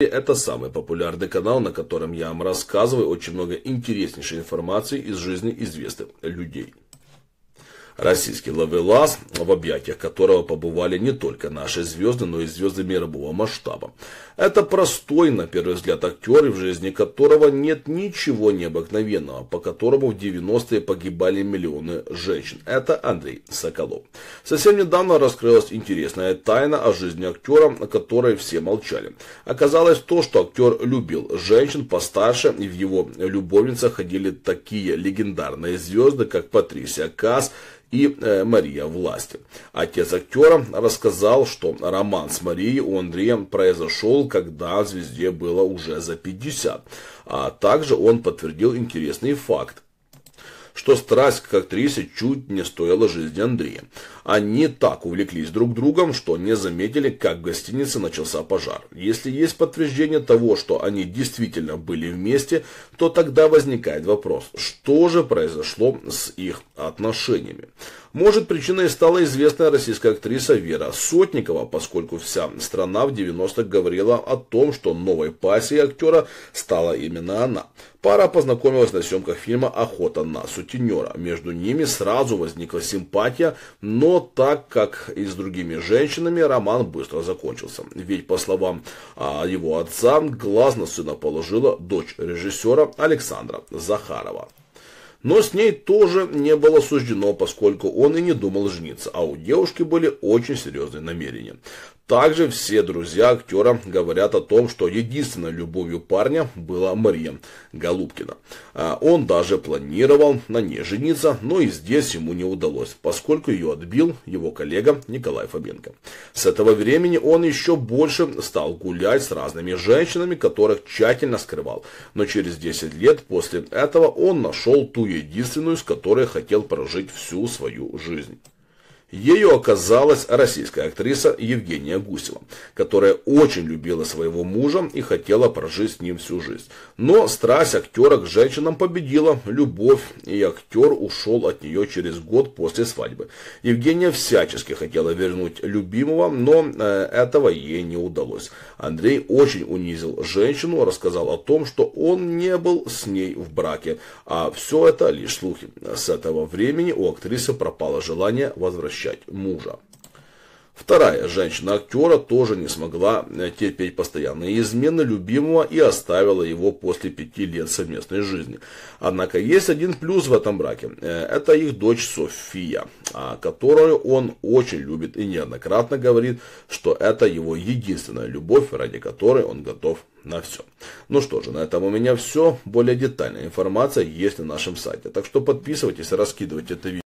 Это самый популярный канал, на котором я вам рассказываю очень много интереснейшей информации из жизни известных людей. Российский ловелас, в объятиях которого побывали не только наши звезды, но и звезды мирового масштаба. Это простой, на первый взгляд, актер, в жизни которого нет ничего необыкновенного, по которому в 90-е погибали миллионы женщин. Это Андрей Соколов. Совсем недавно раскрылась интересная тайна о жизни актера, о которой все молчали. Оказалось то, что актер любил женщин постарше, и в его любовницах ходили такие легендарные звезды, как Патрисия Касс, и э, Мария Власти. Отец актера рассказал, что роман с Марией у Андрея произошел, когда звезде было уже за 50. А также он подтвердил интересный факт что страсть к актрисе чуть не стоила жизни Андрея. Они так увлеклись друг другом, что не заметили, как в гостинице начался пожар. Если есть подтверждение того, что они действительно были вместе, то тогда возникает вопрос, что же произошло с их отношениями. Может, причиной стала известная российская актриса Вера Сотникова, поскольку вся страна в 90-х говорила о том, что новой пассией актера стала именно она. Пара познакомилась на съемках фильма «Охота на сутенера». Между ними сразу возникла симпатия, но так как и с другими женщинами, роман быстро закончился. Ведь, по словам а, его отца, глаз на сына положила дочь режиссера Александра Захарова. Но с ней тоже не было суждено, поскольку он и не думал жениться, а у девушки были очень серьезные намерения. Также все друзья актера говорят о том, что единственной любовью парня была Мария Голубкина. А он даже планировал на ней жениться, но и здесь ему не удалось, поскольку ее отбил его коллега Николай Фоменко. С этого времени он еще больше стал гулять с разными женщинами, которых тщательно скрывал. Но через 10 лет после этого он нашел ту единственную, с которой хотел прожить всю свою жизнь. Ею оказалась российская актриса Евгения Гусева, которая очень любила своего мужа и хотела прожить с ним всю жизнь. Но страсть актера к женщинам победила любовь, и актер ушел от нее через год после свадьбы. Евгения всячески хотела вернуть любимого, но э, этого ей не удалось. Андрей очень унизил женщину, рассказал о том, что он не был с ней в браке, а все это лишь слухи. С этого времени у актрисы пропало желание возвращаться защищать мужа. Вторая женщина-актера тоже не смогла э, терпеть постоянные измены любимого и оставила его после пяти лет совместной жизни. Однако есть один плюс в этом браке. Э, это их дочь София, а, которую он очень любит и неоднократно говорит, что это его единственная любовь, ради которой он готов на все. Ну что же, на этом у меня все. Более детальная информация есть на нашем сайте. Так что подписывайтесь, раскидывайте это видео.